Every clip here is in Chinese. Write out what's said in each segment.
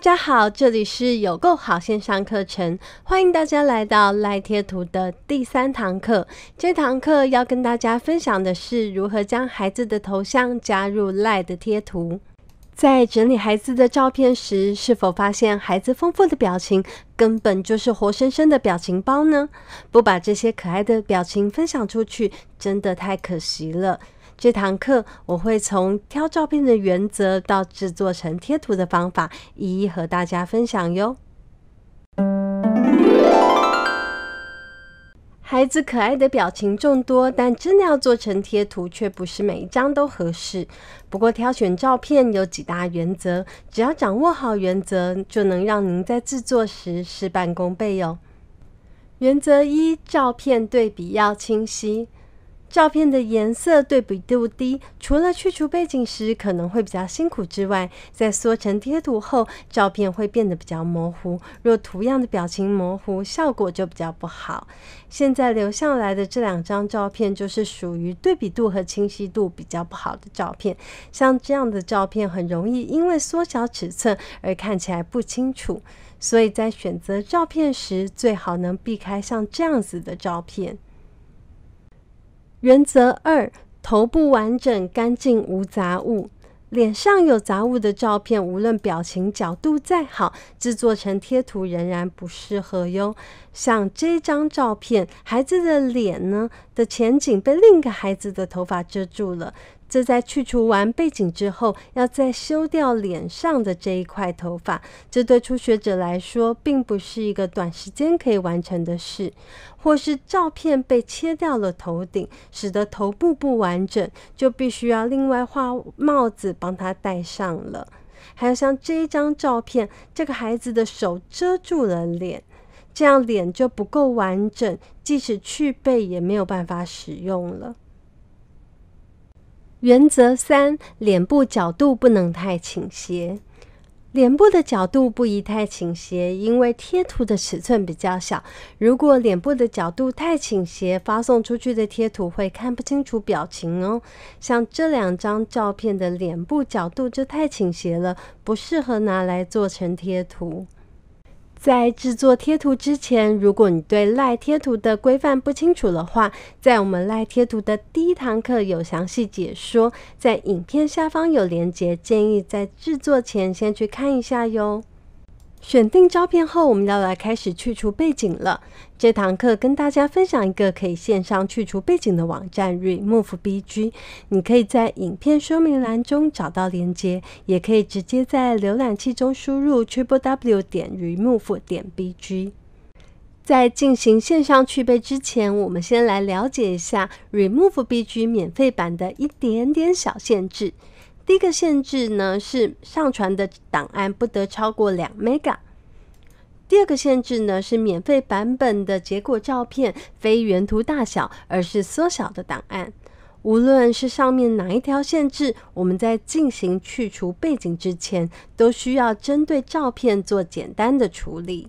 大家好，这里是有够好线上课程，欢迎大家来到赖贴图的第三堂课。这堂课要跟大家分享的是如何将孩子的头像加入赖的贴图。在整理孩子的照片时，是否发现孩子丰富的表情，根本就是活生生的表情包呢？不把这些可爱的表情分享出去，真的太可惜了。这堂课我会从挑照片的原则到制作成贴图的方法，一一和大家分享哟。孩子可爱的表情众多，但真的要做成贴图，却不是每一张都合适。不过挑选照片有几大原则，只要掌握好原则，就能让您在制作时事半功倍哟。原则一：照片对比要清晰。照片的颜色对比度低，除了去除背景时可能会比较辛苦之外，在缩成贴图后，照片会变得比较模糊。若图样的表情模糊，效果就比较不好。现在留下来的这两张照片就是属于对比度和清晰度比较不好的照片。像这样的照片很容易因为缩小尺寸而看起来不清楚，所以在选择照片时，最好能避开像这样子的照片。原则二：头部完整、干净无杂物。脸上有杂物的照片，无论表情、角度再好，制作成贴图仍然不适合哟。像这张照片，孩子的脸呢的前景被另一个孩子的头发遮住了。这在去除完背景之后，要再修掉脸上的这一块头发，这对初学者来说并不是一个短时间可以完成的事。或是照片被切掉了头顶，使得头部不完整，就必须要另外画帽子帮他戴上了。还有像这一张照片，这个孩子的手遮住了脸，这样脸就不够完整，即使去背也没有办法使用了。原则三：脸部角度不能太倾斜。脸部的角度不宜太倾斜，因为贴图的尺寸比较小。如果脸部的角度太倾斜，发送出去的贴图会看不清楚表情哦。像这两张照片的脸部角度就太倾斜了，不适合拿来做成贴图。在制作贴图之前，如果你对赖贴图的规范不清楚的话，在我们赖贴图的第一堂课有详细解说，在影片下方有链接，建议在制作前先去看一下哟。选定照片后，我们要来开始去除背景了。这堂课跟大家分享一个可以线上去除背景的网站 Remove BG，你可以在影片说明栏中找到连接，也可以直接在浏览器中输入 triplew 点 remove 点 bg。在进行线上去背之前，我们先来了解一下 Remove BG 免费版的一点点小限制。第一个限制呢是上传的档案不得超过两 mega。第二个限制呢是免费版本的结果照片非原图大小，而是缩小的档案。无论是上面哪一条限制，我们在进行去除背景之前，都需要针对照片做简单的处理。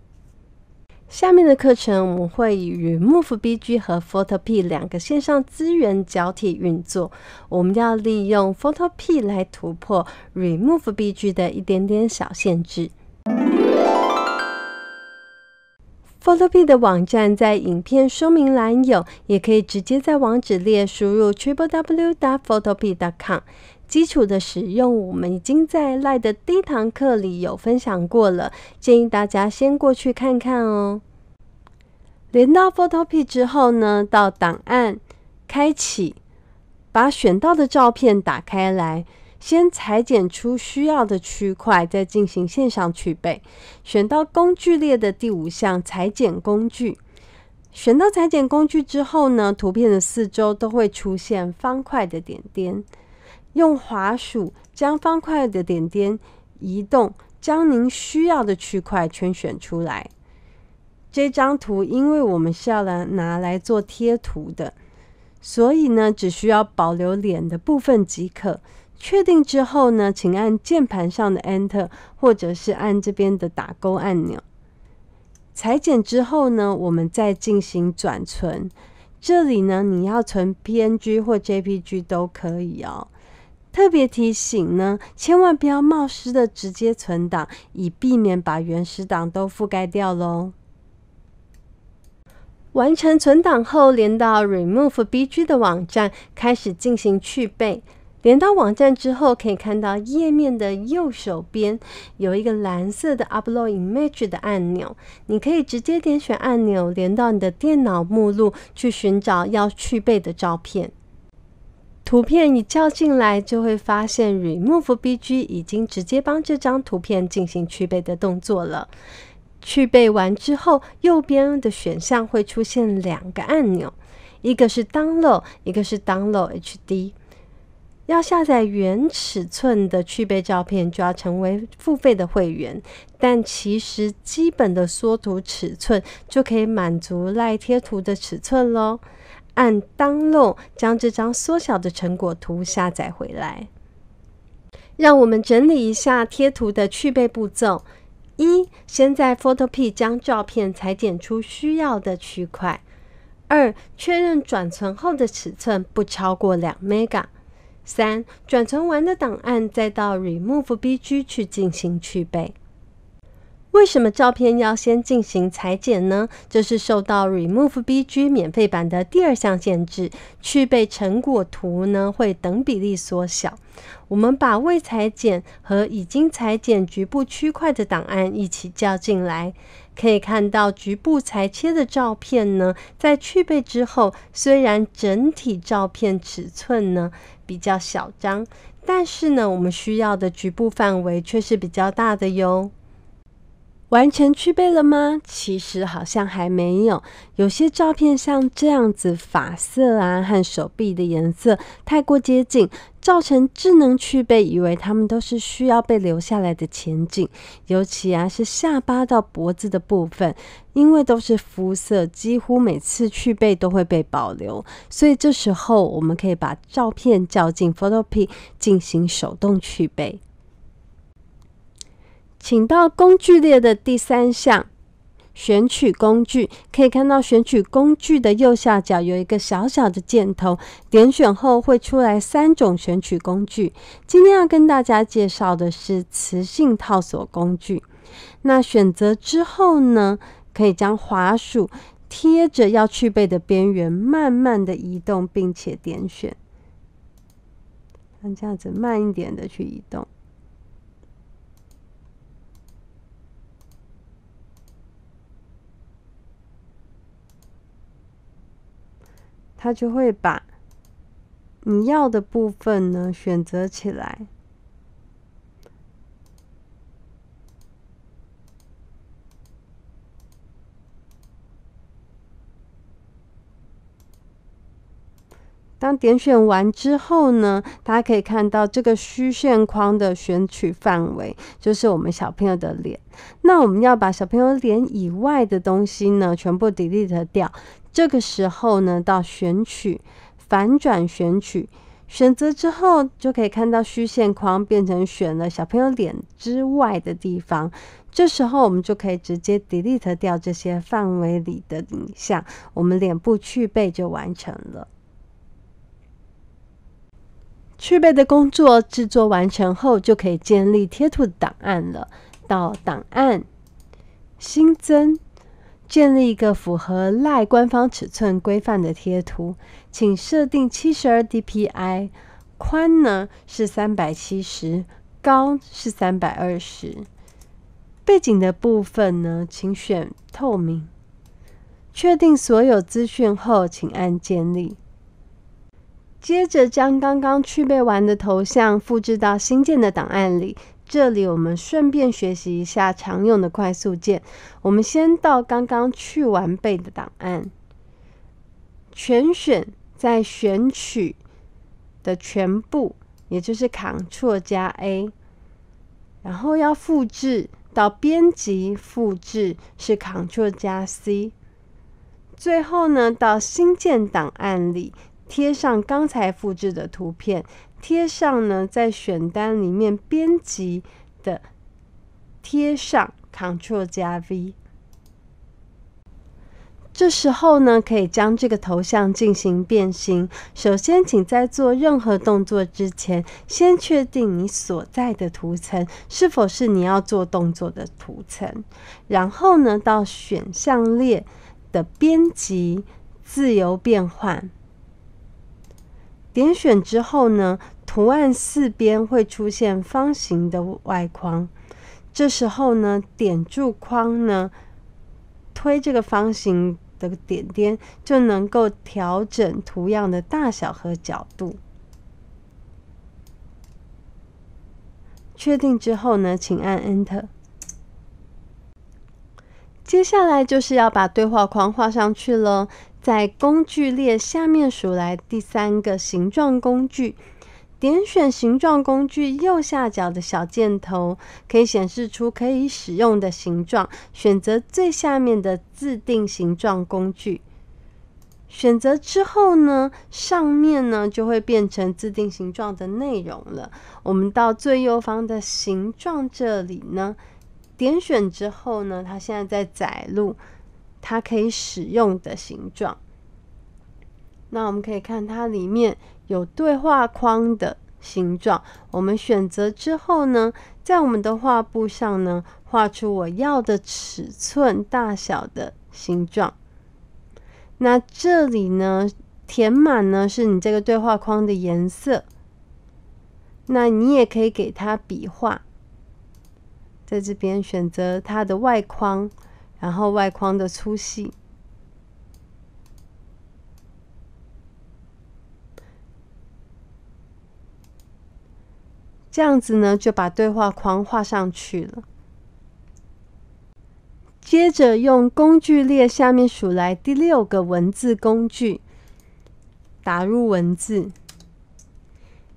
下面的课程，我们会与 Remove BG 和 Photo P 两个线上资源交替运作。我们要利用 Photo P 来突破 Remove BG 的一点点小限制。Photo P 的网站在影片说明栏有，也可以直接在网址列输入 triple w dot photo p dot com。基础的使用，我们已经在赖的第一堂课里有分享过了，建议大家先过去看看哦。连到 Photopi 之后呢，到档案，开启，把选到的照片打开来，先裁剪出需要的区块，再进行线上去背。选到工具列的第五项裁剪工具，选到裁剪工具之后呢，图片的四周都会出现方块的点点。用滑鼠将方块的点点移动，将您需要的区块圈选出来。这张图，因为我们是要来拿来做贴图的，所以呢，只需要保留脸的部分即可。确定之后呢，请按键盘上的 Enter，或者是按这边的打勾按钮。裁剪之后呢，我们再进行转存。这里呢，你要存 PNG 或 JPG 都可以哦。特别提醒呢，千万不要冒失的直接存档，以避免把原始档都覆盖掉喽。完成存档后，连到 Remove BG 的网站，开始进行去背。连到网站之后，可以看到页面的右手边有一个蓝色的 Upload Image 的按钮，你可以直接点选按钮，连到你的电脑目录去寻找要去背的照片。图片你叫进来，就会发现 Remove BG 已经直接帮这张图片进行去背的动作了。去背完之后，右边的选项会出现两个按钮，一个是 Download，一个是 Download HD。要下载原尺寸的去背照片，就要成为付费的会员。但其实基本的缩图尺寸就可以满足赖贴图的尺寸喽。按 Download 将这张缩小的成果图下载回来。让我们整理一下贴图的去背步骤：一、先在 Photo P 将照片裁剪出需要的区块；二、确认转存后的尺寸不超过两 mega；三、转存完的档案再到 Remove BG 去进行去背。为什么照片要先进行裁剪呢？这是受到 Remove BG 免费版的第二项限制。去背成果图呢会等比例缩小。我们把未裁剪和已经裁剪局部区块的档案一起叫进来，可以看到局部裁切的照片呢，在去背之后，虽然整体照片尺寸呢比较小张，但是呢，我们需要的局部范围却是比较大的哟。完全去背了吗？其实好像还没有。有些照片像这样子，发色啊和手臂的颜色太过接近，造成智能去背以为它们都是需要被留下来的前景。尤其啊是下巴到脖子的部分，因为都是肤色，几乎每次去背都会被保留。所以这时候我们可以把照片叫进 p h o t o p h o e 进行手动去背。请到工具列的第三项，选取工具，可以看到选取工具的右下角有一个小小的箭头，点选后会出来三种选取工具。今天要跟大家介绍的是磁性套索工具。那选择之后呢，可以将滑鼠贴着要去背的边缘，慢慢的移动，并且点选，像这样子慢一点的去移动。他就会把你要的部分呢选择起来。点选完之后呢，大家可以看到这个虚线框的选取范围就是我们小朋友的脸。那我们要把小朋友脸以外的东西呢全部 delete 掉。这个时候呢，到选取、反转选取、选择之后，就可以看到虚线框变成选了小朋友脸之外的地方。这时候我们就可以直接 delete 掉这些范围里的影像，我们脸部去背就完成了。去背的工作制作完成后，就可以建立贴图的档案了。到档案新增，建立一个符合赖官方尺寸规范的贴图，请设定七十二 DPI，宽呢是三百七十，高是三百二十。背景的部分呢，请选透明。确定所有资讯后，请按建立。接着将刚刚去背完的头像复制到新建的档案里。这里我们顺便学习一下常用的快速键。我们先到刚刚去完背的档案，全选再选取的全部，也就是 Ctrl 加 A。然后要复制到编辑，复制是 Ctrl 加 C。最后呢，到新建档案里。贴上刚才复制的图片，贴上呢，在选单里面编辑的贴上，Ctrl 加 V。这时候呢，可以将这个头像进行变形。首先，请在做任何动作之前，先确定你所在的图层是否是你要做动作的图层。然后呢，到选项列的编辑自由变换。点选之后呢，图案四边会出现方形的外框。这时候呢，点住框呢，推这个方形的点点，就能够调整图样的大小和角度。确定之后呢，请按 Enter。接下来就是要把对话框画上去了。在工具列下面数来第三个形状工具，点选形状工具右下角的小箭头，可以显示出可以使用的形状。选择最下面的自定形状工具，选择之后呢，上面呢就会变成自定形状的内容了。我们到最右方的形状这里呢，点选之后呢，它现在在载入。它可以使用的形状，那我们可以看它里面有对话框的形状。我们选择之后呢，在我们的画布上呢，画出我要的尺寸大小的形状。那这里呢，填满呢是你这个对话框的颜色。那你也可以给它笔画，在这边选择它的外框。然后外框的粗细，这样子呢，就把对话框画上去了。接着用工具列下面数来第六个文字工具，打入文字。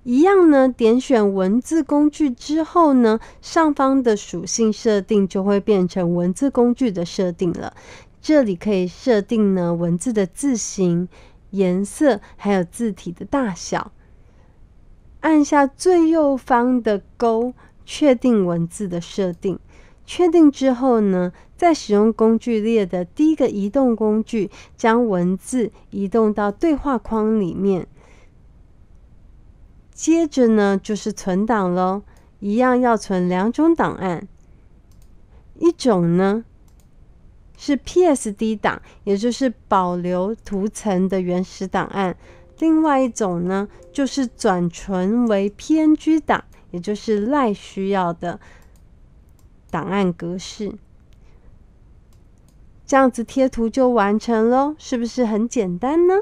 一样呢，点选文字工具之后呢，上方的属性设定就会变成文字工具的设定了。这里可以设定呢文字的字形、颜色，还有字体的大小。按下最右方的勾，确定文字的设定。确定之后呢，在使用工具列的第一个移动工具，将文字移动到对话框里面。接着呢，就是存档喽，一样要存两种档案，一种呢是 PSD 档，也就是保留图层的原始档案；另外一种呢，就是转存为 PNG 档，也就是赖需要的档案格式。这样子贴图就完成喽，是不是很简单呢？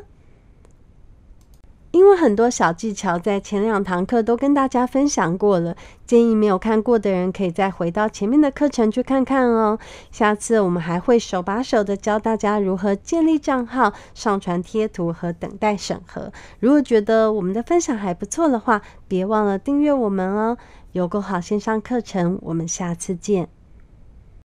因为很多小技巧在前两堂课都跟大家分享过了，建议没有看过的人可以再回到前面的课程去看看哦。下次我们还会手把手的教大家如何建立账号、上传贴图和等待审核。如果觉得我们的分享还不错的话，别忘了订阅我们哦。有够好线上课程，我们下次见。